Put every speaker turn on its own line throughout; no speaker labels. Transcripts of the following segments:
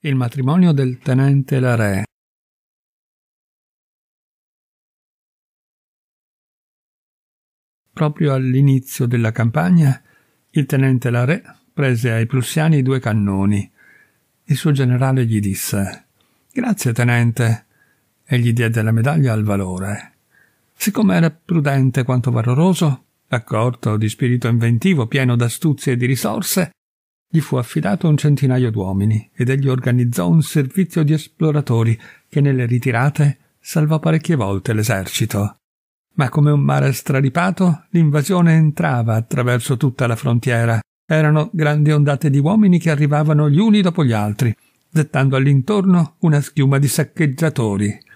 Il matrimonio del tenente Larè Proprio all'inizio della campagna, il tenente Larè prese ai prussiani due cannoni. Il suo generale gli disse Grazie, tenente, e gli diede la medaglia al valore. Siccome era prudente quanto valoroso, accorto, di spirito inventivo, pieno d'astuzie e di risorse, gli fu affidato un centinaio d'uomini ed egli organizzò un servizio di esploratori che nelle ritirate salvò parecchie volte l'esercito. Ma come un mare straripato, l'invasione entrava attraverso tutta la frontiera. Erano grandi ondate di uomini che arrivavano gli uni dopo gli altri, dettando all'intorno una schiuma di saccheggiatori.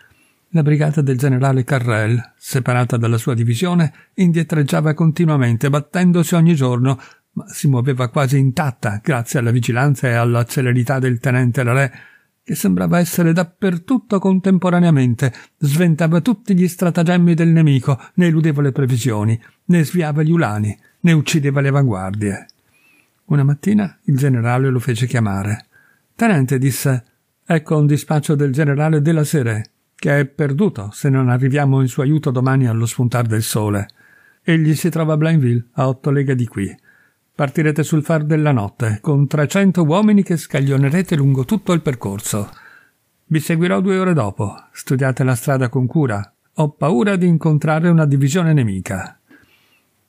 La brigata del generale Carrel, separata dalla sua divisione, indietreggiava continuamente, battendosi ogni giorno ma si muoveva quasi intatta grazie alla vigilanza e alla celerità del tenente Lorè, che sembrava essere dappertutto contemporaneamente, sventava tutti gli stratagemmi del nemico, ne eludeva le previsioni, ne sviava gli ulani, ne uccideva le avanguardie. Una mattina il generale lo fece chiamare. Tenente disse Ecco un dispaccio del generale della sera, che è perduto se non arriviamo in suo aiuto domani allo spuntar del sole. Egli si trova a Blainville, a otto leghe di qui. Partirete sul far della notte, con 300 uomini che scaglionerete lungo tutto il percorso. Vi seguirò due ore dopo. Studiate la strada con cura. Ho paura di incontrare una divisione nemica.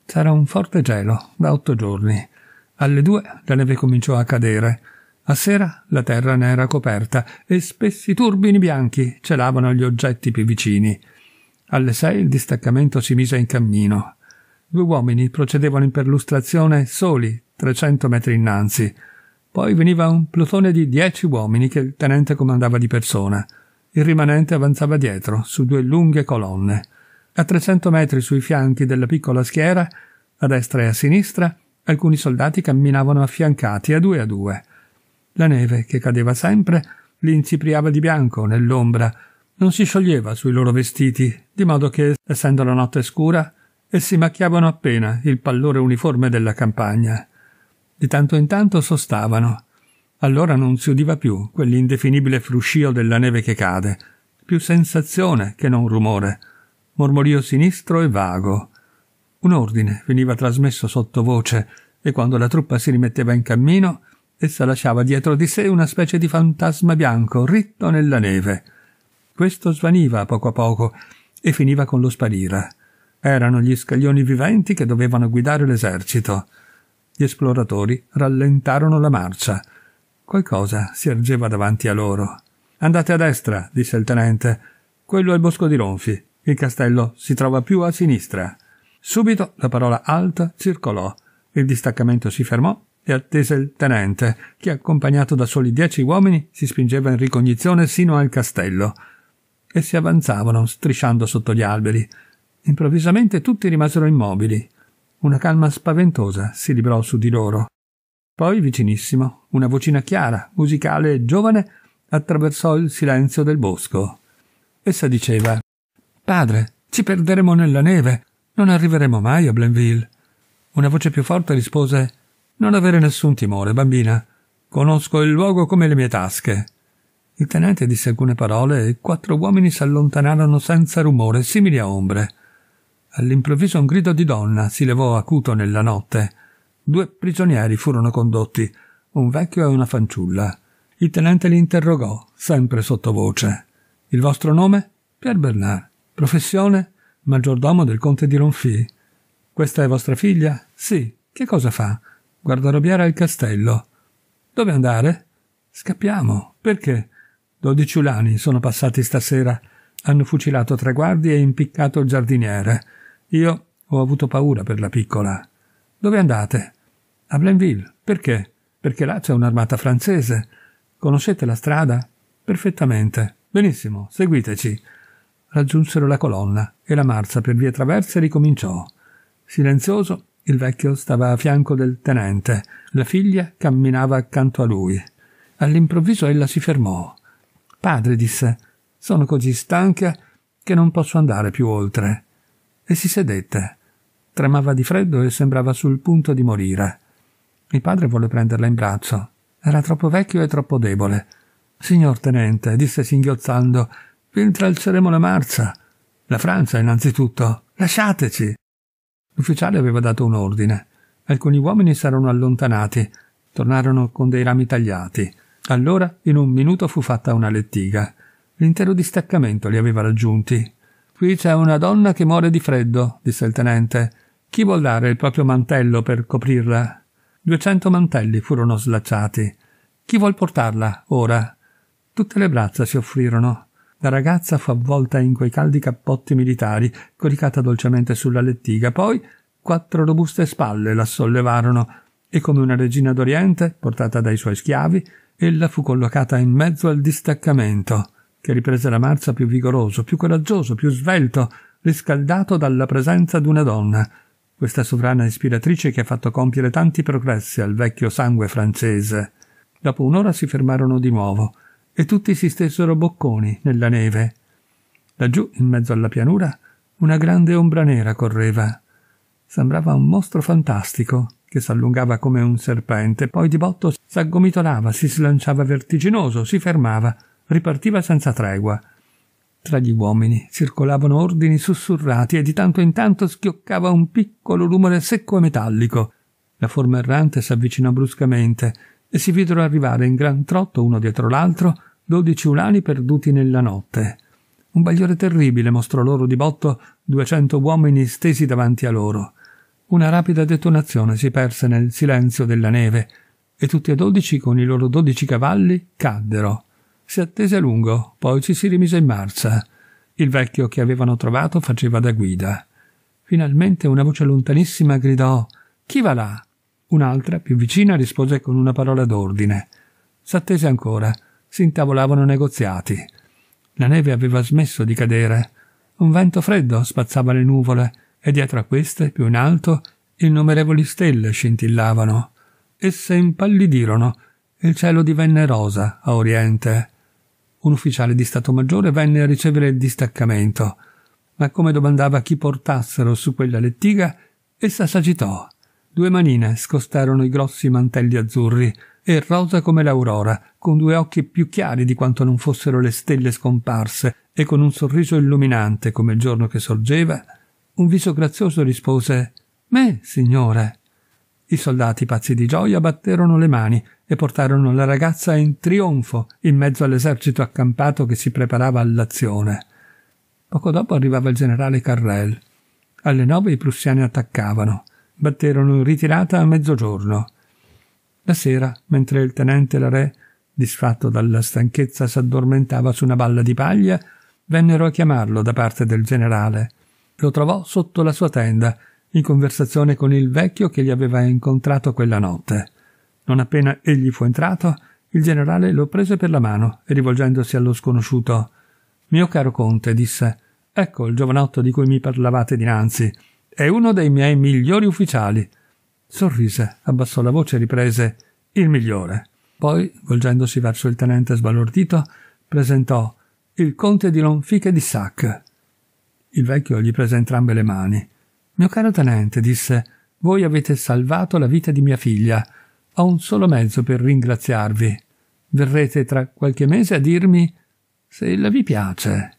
C'era un forte gelo, da otto giorni. Alle due la neve cominciò a cadere. A sera la terra ne era coperta e spessi turbini bianchi celavano gli oggetti più vicini. Alle sei il distaccamento si mise in cammino. Due uomini procedevano in perlustrazione soli, 300 metri innanzi. Poi veniva un plotone di dieci uomini che il tenente comandava di persona. Il rimanente avanzava dietro, su due lunghe colonne. A 300 metri sui fianchi della piccola schiera, a destra e a sinistra, alcuni soldati camminavano affiancati a due a due. La neve, che cadeva sempre, li incipriava di bianco nell'ombra, non si scioglieva sui loro vestiti, di modo che, essendo la notte scura, e si macchiavano appena il pallore uniforme della campagna. Di tanto in tanto sostavano. Allora non si udiva più quell'indefinibile fruscio della neve che cade, più sensazione che non rumore, mormorio sinistro e vago. Un ordine veniva trasmesso sottovoce e quando la truppa si rimetteva in cammino, essa lasciava dietro di sé una specie di fantasma bianco ritto nella neve. Questo svaniva poco a poco e finiva con lo sparire. Erano gli scaglioni viventi che dovevano guidare l'esercito. Gli esploratori rallentarono la marcia. Qualcosa si ergeva davanti a loro. Andate a destra, disse il tenente. Quello è il bosco di Ronfi. Il castello si trova più a sinistra. Subito la parola alta circolò. Il distaccamento si fermò e attese il tenente, che accompagnato da soli dieci uomini si spingeva in ricognizione sino al castello. E si avanzavano, strisciando sotto gli alberi. Improvvisamente tutti rimasero immobili. Una calma spaventosa si librò su di loro. Poi, vicinissimo, una vocina chiara, musicale e giovane attraversò il silenzio del bosco. Essa diceva Padre, ci perderemo nella neve. Non arriveremo mai a Blenville. Una voce più forte rispose Non avere nessun timore, bambina. Conosco il luogo come le mie tasche. Il tenente disse alcune parole e quattro uomini si allontanarono senza rumore, simili a ombre. All'improvviso un grido di donna si levò acuto nella notte. Due prigionieri furono condotti, un vecchio e una fanciulla. Il tenente li interrogò, sempre sottovoce. Il vostro nome? Pierre Bernard. Professione? Maggiordomo del conte di Ronfi. Questa è vostra figlia? Sì. Che cosa fa? Guardarobiera al castello. Dove andare? Scappiamo. Perché? Dodici ulani sono passati stasera. Hanno fucilato tre guardie e impiccato il giardiniere. Io ho avuto paura per la piccola. Dove andate? A Blainville. Perché? Perché là c'è un'armata francese. Conoscete la strada? Perfettamente. Benissimo, seguiteci. Raggiunsero la colonna e la marcia per via traversa ricominciò. Silenzioso, il vecchio stava a fianco del tenente. La figlia camminava accanto a lui. All'improvviso ella si fermò. Padre, disse, sono così stanca che non posso andare più oltre e si sedette. Tremava di freddo e sembrava sul punto di morire. Il padre volle prenderla in braccio. Era troppo vecchio e troppo debole. Signor tenente, disse singhiozzando, vi intralceremo la marcia. La Francia, innanzitutto. Lasciateci. L'ufficiale aveva dato un ordine. Alcuni uomini s'erano allontanati, tornarono con dei rami tagliati. Allora, in un minuto fu fatta una lettiga. L'intero distaccamento li aveva raggiunti. Qui c'è una donna che muore di freddo, disse il tenente. Chi vuol dare il proprio mantello per coprirla? Duecento mantelli furono slacciati. Chi vuol portarla, ora? Tutte le braccia si offrirono. La ragazza fu avvolta in quei caldi cappotti militari, coricata dolcemente sulla lettiga, poi quattro robuste spalle la sollevarono e come una regina d'Oriente, portata dai suoi schiavi, ella fu collocata in mezzo al distaccamento che riprese la marcia più vigoroso, più coraggioso, più svelto, riscaldato dalla presenza di una donna, questa sovrana ispiratrice che ha fatto compiere tanti progressi al vecchio sangue francese. Dopo un'ora si fermarono di nuovo e tutti si stessero bocconi nella neve. Laggiù, in mezzo alla pianura, una grande ombra nera correva. Sembrava un mostro fantastico che s'allungava come un serpente, poi di botto s'aggomitolava, si slanciava vertiginoso, si fermava, ripartiva senza tregua. Tra gli uomini circolavano ordini sussurrati e di tanto in tanto schioccava un piccolo rumore secco e metallico. La forma errante si avvicinò bruscamente e si videro arrivare in gran trotto uno dietro l'altro dodici ulani perduti nella notte. Un bagliore terribile mostrò loro di botto duecento uomini stesi davanti a loro. Una rapida detonazione si perse nel silenzio della neve e tutti e dodici con i loro dodici cavalli caddero. Si attese a lungo, poi ci si rimise in marcia. Il vecchio che avevano trovato faceva da guida. Finalmente una voce lontanissima gridò Chi va là? Un'altra, più vicina, rispose con una parola d'ordine. S'attese ancora. Si intavolavano negoziati. La neve aveva smesso di cadere. Un vento freddo spazzava le nuvole e dietro a queste, più in alto, innumerevoli stelle scintillavano. Esse impallidirono e il cielo divenne rosa a oriente un ufficiale di Stato Maggiore venne a ricevere il distaccamento, ma come domandava chi portassero su quella lettiga, essa s'agitò. Due manine scostarono i grossi mantelli azzurri, e rosa come l'aurora, con due occhi più chiari di quanto non fossero le stelle scomparse, e con un sorriso illuminante come il giorno che sorgeva, un viso grazioso rispose Me, signore. I soldati pazzi di gioia batterono le mani e portarono la ragazza in trionfo in mezzo all'esercito accampato che si preparava all'azione. Poco dopo arrivava il generale Carrel. Alle nove i prussiani attaccavano, batterono in ritirata a mezzogiorno. La sera, mentre il tenente la re, disfatto dalla stanchezza, s'addormentava su una balla di paglia, vennero a chiamarlo da parte del generale. Lo trovò sotto la sua tenda, in conversazione con il vecchio che gli aveva incontrato quella notte. Non appena egli fu entrato, il generale lo prese per la mano e rivolgendosi allo sconosciuto Mio caro conte, disse, ecco il giovanotto di cui mi parlavate dinanzi. È uno dei miei migliori ufficiali. Sorrise, abbassò la voce e riprese Il migliore. Poi, volgendosi verso il tenente sbalordito, presentò il conte di Lonfiche di Sac. Il vecchio gli prese entrambe le mani. Mio caro tenente, disse, voi avete salvato la vita di mia figlia ho un solo mezzo per ringraziarvi. Verrete tra qualche mese a dirmi se la vi piace.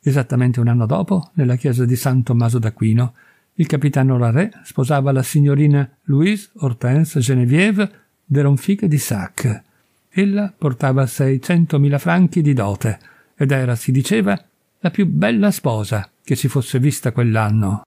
Esattamente un anno dopo, nella chiesa di San Tommaso d'Aquino, il capitano Larré sposava la signorina Louise Hortense Genevieve de Ronfica di Sac. Ella portava 600.000 franchi di dote ed era, si diceva, la più bella sposa che si fosse vista quell'anno.